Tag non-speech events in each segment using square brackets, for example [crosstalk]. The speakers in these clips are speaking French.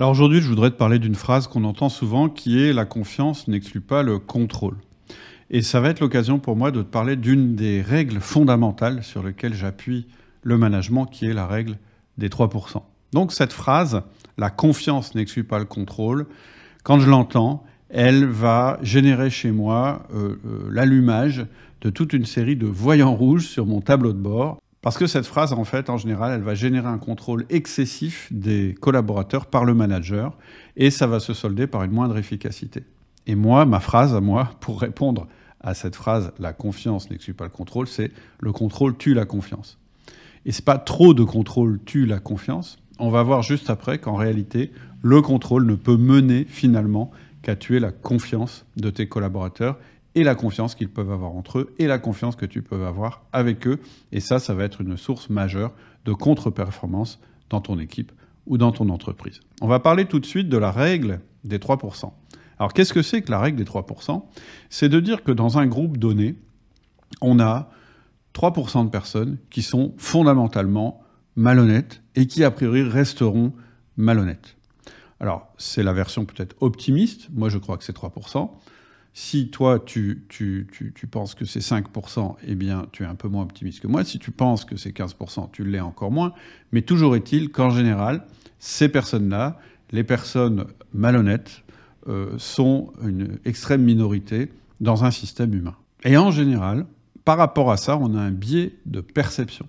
Alors aujourd'hui, je voudrais te parler d'une phrase qu'on entend souvent qui est la confiance n'exclut pas le contrôle. Et ça va être l'occasion pour moi de te parler d'une des règles fondamentales sur lesquelles j'appuie le management, qui est la règle des 3%. Donc cette phrase, la confiance n'exclut pas le contrôle, quand je l'entends, elle va générer chez moi euh, euh, l'allumage de toute une série de voyants rouges sur mon tableau de bord. Parce que cette phrase, en fait, en général, elle va générer un contrôle excessif des collaborateurs par le manager, et ça va se solder par une moindre efficacité. Et moi, ma phrase à moi, pour répondre à cette phrase, la confiance n'exclut pas le contrôle, c'est le contrôle tue la confiance. Et c'est pas trop de contrôle tue la confiance. On va voir juste après qu'en réalité, le contrôle ne peut mener finalement qu'à tuer la confiance de tes collaborateurs et la confiance qu'ils peuvent avoir entre eux et la confiance que tu peux avoir avec eux. Et ça, ça va être une source majeure de contre-performance dans ton équipe ou dans ton entreprise. On va parler tout de suite de la règle des 3%. Alors qu'est-ce que c'est que la règle des 3% C'est de dire que dans un groupe donné, on a 3% de personnes qui sont fondamentalement malhonnêtes et qui a priori resteront malhonnêtes. Alors c'est la version peut-être optimiste, moi je crois que c'est 3%. Si toi, tu, tu, penses que c'est 5%, eh bien, tu es un peu moins optimiste que moi. Si tu penses que c'est 15%, tu l'es encore moins. Mais toujours est-il qu'en général, ces personnes-là, les personnes malhonnêtes, euh, sont une extrême minorité dans un système humain. Et en général, par rapport à ça, on a un biais de perception.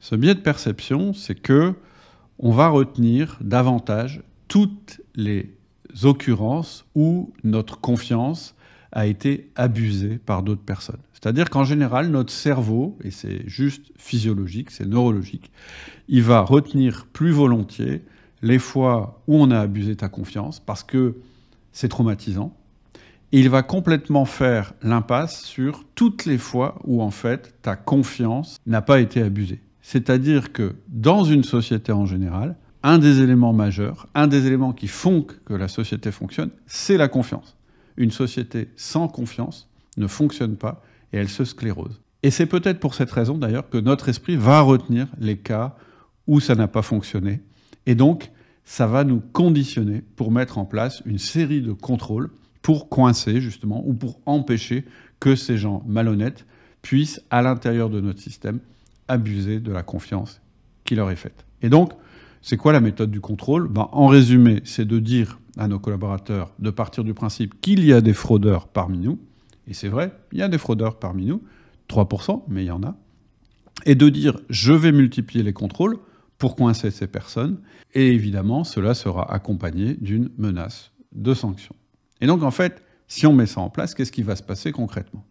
Ce biais de perception, c'est que on va retenir davantage toutes les occurrences où notre confiance a été abusée par d'autres personnes. C'est-à-dire qu'en général, notre cerveau, et c'est juste physiologique, c'est neurologique, il va retenir plus volontiers les fois où on a abusé ta confiance parce que c'est traumatisant. Et il va complètement faire l'impasse sur toutes les fois où en fait ta confiance n'a pas été abusée. C'est-à-dire que dans une société en général, un des éléments majeurs, un des éléments qui font que la société fonctionne, c'est la confiance. Une société sans confiance ne fonctionne pas et elle se sclérose. Et c'est peut-être pour cette raison d'ailleurs que notre esprit va retenir les cas où ça n'a pas fonctionné. Et donc, ça va nous conditionner pour mettre en place une série de contrôles pour coincer justement ou pour empêcher que ces gens malhonnêtes puissent, à l'intérieur de notre système, abuser de la confiance qui leur est faite. Et donc, c'est quoi la méthode du contrôle ben, En résumé, c'est de dire à nos collaborateurs de partir du principe qu'il y a des fraudeurs parmi nous, et c'est vrai, il y a des fraudeurs parmi nous, 3%, mais il y en a, et de dire je vais multiplier les contrôles pour coincer ces personnes, et évidemment, cela sera accompagné d'une menace de sanction. Et donc, en fait, si on met ça en place, qu'est-ce qui va se passer concrètement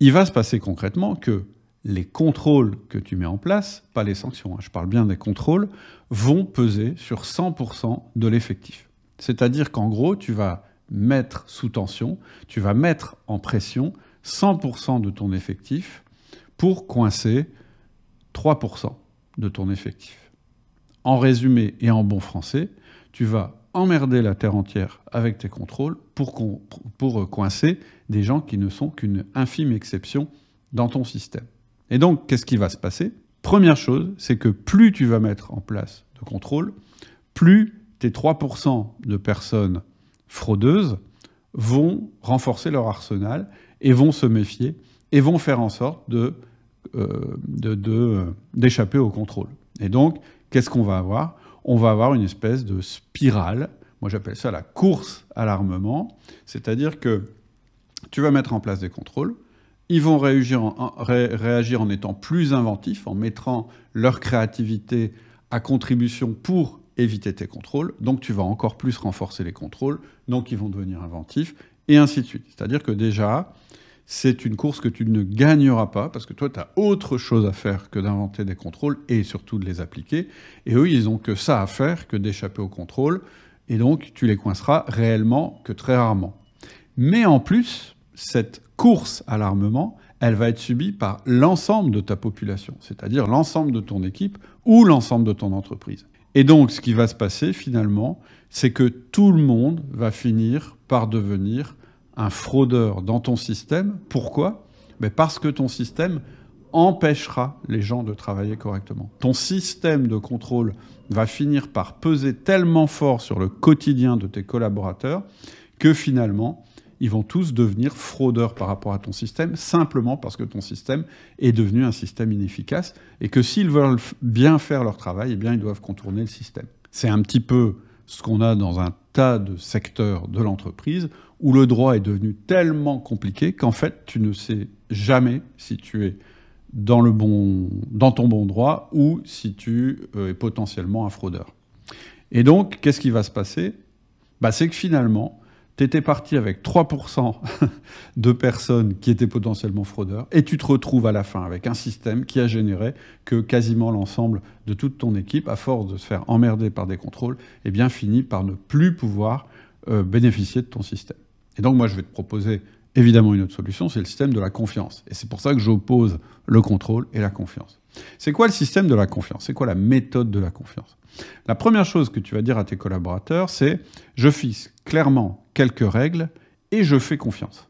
Il va se passer concrètement que les contrôles que tu mets en place, pas les sanctions, hein, je parle bien des contrôles, vont peser sur 100% de l'effectif. C'est-à-dire qu'en gros, tu vas mettre sous tension, tu vas mettre en pression 100% de ton effectif pour coincer 3% de ton effectif. En résumé et en bon français, tu vas emmerder la terre entière avec tes contrôles pour coincer des gens qui ne sont qu'une infime exception dans ton système. Et donc, qu'est-ce qui va se passer Première chose, c'est que plus tu vas mettre en place de contrôle, plus tes 3% de personnes fraudeuses vont renforcer leur arsenal et vont se méfier et vont faire en sorte euh, d'échapper au contrôle. Et donc, qu'est-ce qu'on va avoir On va avoir une espèce de spirale, moi j'appelle ça la course à l'armement, c'est-à-dire que tu vas mettre en place des contrôles, ils vont réagir en, étant plus inventifs, en mettant leur créativité à contribution pour éviter tes contrôles. Donc tu vas encore plus renforcer les contrôles. Donc ils vont devenir inventifs et ainsi de suite. C'est-à-dire que déjà, c'est une course que tu ne gagneras pas parce que toi, tu as autre chose à faire que d'inventer des contrôles et surtout de les appliquer. Et eux, ils n'ont que ça à faire que d'échapper aux contrôles. Et donc, tu les coinceras réellement que très rarement. Mais en plus, cette course à l'armement, elle va être subie par l'ensemble de ta population, c'est-à-dire l'ensemble de ton équipe ou l'ensemble de ton entreprise. Et donc, ce qui va se passer finalement, c'est que tout le monde va finir par devenir un fraudeur dans ton système. Pourquoi Mais ben, Parce que ton système empêchera les gens de travailler correctement. Ton système de contrôle va finir par peser tellement fort sur le quotidien de tes collaborateurs que finalement, ils vont tous devenir fraudeurs par rapport à ton système, simplement parce que ton système est devenu un système inefficace, et que s'ils veulent bien faire leur travail, eh bien, ils doivent contourner le système. C'est un petit peu ce qu'on a dans un tas de secteurs de l'entreprise, où le droit est devenu tellement compliqué qu'en fait, tu ne sais jamais si tu es dans, le bon, dans ton bon droit ou si tu euh, es potentiellement un fraudeur. Et donc, qu'est-ce qui va se passer bah, C'est que finalement, tu étais parti avec 3% [laughs] de personnes qui étaient potentiellement fraudeurs, et tu te retrouves à la fin avec un système qui a généré que quasiment l'ensemble de toute ton équipe, à force de se faire emmerder par des contrôles, eh bien finit par ne plus pouvoir euh, bénéficier de ton système. Et donc moi je vais te proposer évidemment une autre solution, c'est le système de la confiance. Et c'est pour ça que j'oppose le contrôle et la confiance. C'est quoi le système de la confiance C'est quoi la méthode de la confiance La première chose que tu vas dire à tes collaborateurs, c'est je fixe clairement quelques règles et je fais confiance.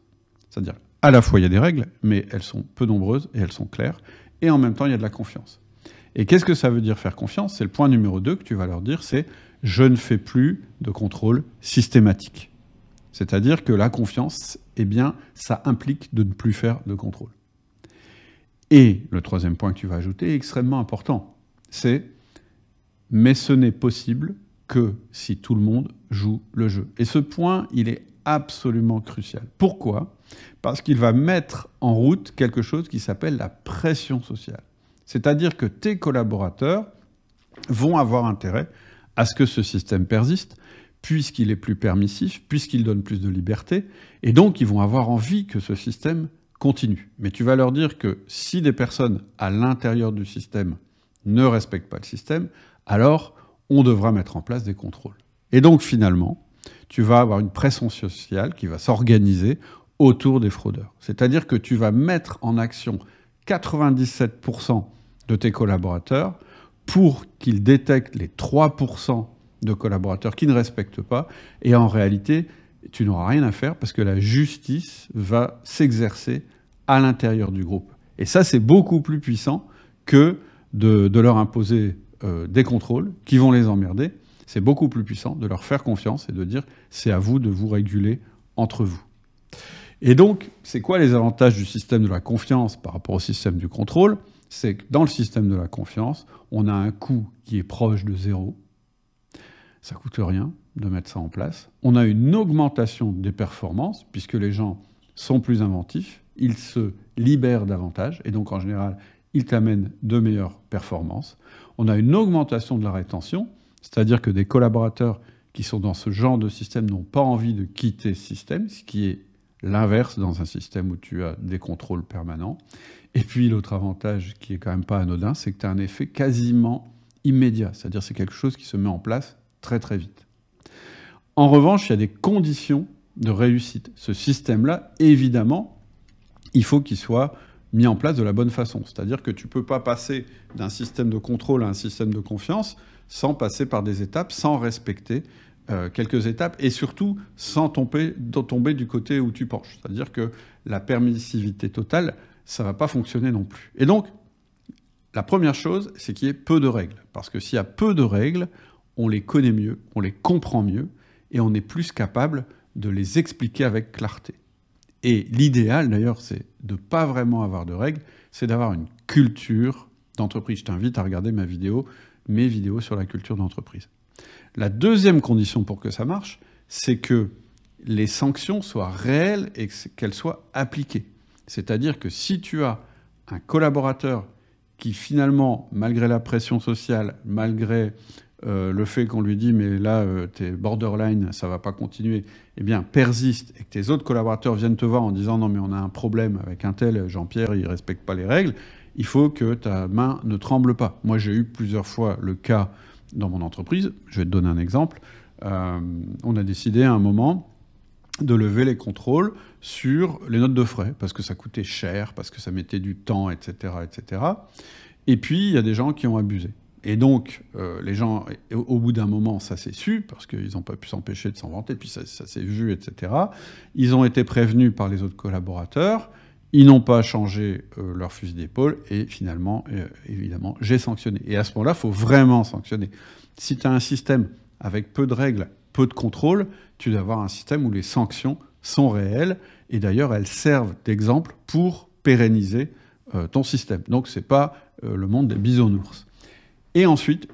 C'est-à-dire, à la fois, il y a des règles, mais elles sont peu nombreuses et elles sont claires, et en même temps, il y a de la confiance. Et qu'est-ce que ça veut dire faire confiance C'est le point numéro 2 que tu vas leur dire, c'est je ne fais plus de contrôle systématique. C'est-à-dire que la confiance, eh bien, ça implique de ne plus faire de contrôle. Et le troisième point que tu vas ajouter est extrêmement important. C'est mais ce n'est possible que si tout le monde joue le jeu. Et ce point, il est absolument crucial. Pourquoi Parce qu'il va mettre en route quelque chose qui s'appelle la pression sociale. C'est-à-dire que tes collaborateurs vont avoir intérêt à ce que ce système persiste, puisqu'il est plus permissif, puisqu'il donne plus de liberté, et donc ils vont avoir envie que ce système continue. Mais tu vas leur dire que si des personnes à l'intérieur du système ne respectent pas le système, alors on devra mettre en place des contrôles. Et donc finalement, tu vas avoir une pression sociale qui va s'organiser autour des fraudeurs. C'est-à-dire que tu vas mettre en action 97% de tes collaborateurs pour qu'ils détectent les 3% de collaborateurs qui ne respectent pas. Et en réalité, tu n'auras rien à faire parce que la justice va s'exercer à l'intérieur du groupe. Et ça, c'est beaucoup plus puissant que de, leur imposer euh, des contrôles qui vont les emmerder. C'est beaucoup plus puissant de leur faire confiance et de dire c'est à vous de vous réguler entre vous. Et donc, c'est quoi les avantages du système de la confiance par rapport au système du contrôle C'est que dans le système de la confiance, on a un coût qui est proche de zéro, ça coûte rien de mettre ça en place. On a une augmentation des performances puisque les gens sont plus inventifs, ils se libèrent davantage et donc en général, ils t'amènent de meilleures performances. On a une augmentation de la rétention, c'est-à-dire que des collaborateurs qui sont dans ce genre de système n'ont pas envie de quitter ce système, ce qui est l'inverse dans un système où tu as des contrôles permanents. Et puis l'autre avantage qui est quand même pas anodin, c'est que tu as un effet quasiment immédiat, c'est-à-dire c'est quelque chose qui se met en place très très vite. En revanche, il y a des conditions de réussite. Ce système-là, évidemment, il faut qu'il soit mis en place de la bonne façon. C'est-à-dire que tu ne peux pas passer d'un système de contrôle à un système de confiance sans passer par des étapes, sans respecter euh, quelques étapes et surtout sans tomber, tomber du côté où tu penches. C'est-à-dire que la permissivité totale, ça ne va pas fonctionner non plus. Et donc, la première chose, c'est qu'il y ait peu de règles. Parce que s'il y a peu de règles, on les connaît mieux, on les comprend mieux, et on est plus capable de les expliquer avec clarté. Et l'idéal, d'ailleurs, c'est de ne pas vraiment avoir de règles, c'est d'avoir une culture d'entreprise. Je t'invite à regarder ma vidéo, mes vidéos sur la culture d'entreprise. La deuxième condition pour que ça marche, c'est que les sanctions soient réelles et qu'elles soient appliquées. C'est-à-dire que si tu as un collaborateur qui finalement, malgré la pression sociale, malgré euh, le fait qu'on lui dit mais là euh, t'es borderline, ça va pas continuer, eh bien persiste et que tes autres collaborateurs viennent te voir en disant non mais on a un problème avec un tel Jean-Pierre, il respecte pas les règles, il faut que ta main ne tremble pas. Moi j'ai eu plusieurs fois le cas dans mon entreprise, je vais te donner un exemple, euh, on a décidé à un moment de lever les contrôles sur les notes de frais, parce que ça coûtait cher, parce que ça mettait du temps, etc. etc. Et puis, il y a des gens qui ont abusé. Et donc, euh, les gens, au bout d'un moment, ça s'est su, parce qu'ils n'ont pas pu s'empêcher de s'en vanter, puis ça, s'est vu, etc. Ils ont été prévenus par les autres collaborateurs, ils n'ont pas changé euh, leur fusil d'épaule, et finalement, euh, évidemment, j'ai sanctionné. Et à ce moment-là, il faut vraiment sanctionner. Si tu as un système avec peu de règles, peu de contrôle, tu dois avoir un système où les sanctions sont réelles, et d'ailleurs, elles servent d'exemple pour pérenniser ton système. Donc, ce n'est pas le monde des bisounours. Et ensuite,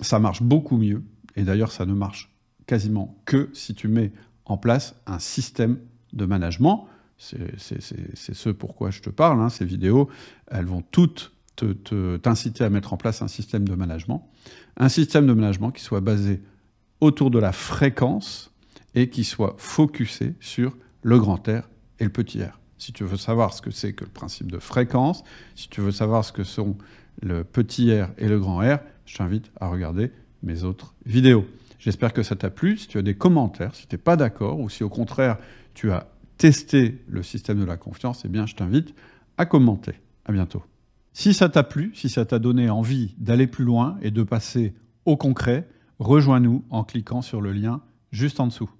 ça marche beaucoup mieux. Et d'ailleurs, ça ne marche quasiment que si tu mets en place un système de management. C'est ce pourquoi je te parle. Hein, ces vidéos, elles vont toutes t'inciter à mettre en place un système de management. Un système de management qui soit basé autour de la fréquence et qui soit focusé sur le grand R et le petit R. Si tu veux savoir ce que c'est que le principe de fréquence, si tu veux savoir ce que sont le petit R et le grand R, je t'invite à regarder mes autres vidéos. J'espère que ça t'a plu. Si tu as des commentaires, si tu n'es pas d'accord, ou si au contraire tu as testé le système de la confiance, eh bien je t'invite à commenter. À bientôt. Si ça t'a plu, si ça t'a donné envie d'aller plus loin et de passer au concret, rejoins-nous en cliquant sur le lien juste en dessous.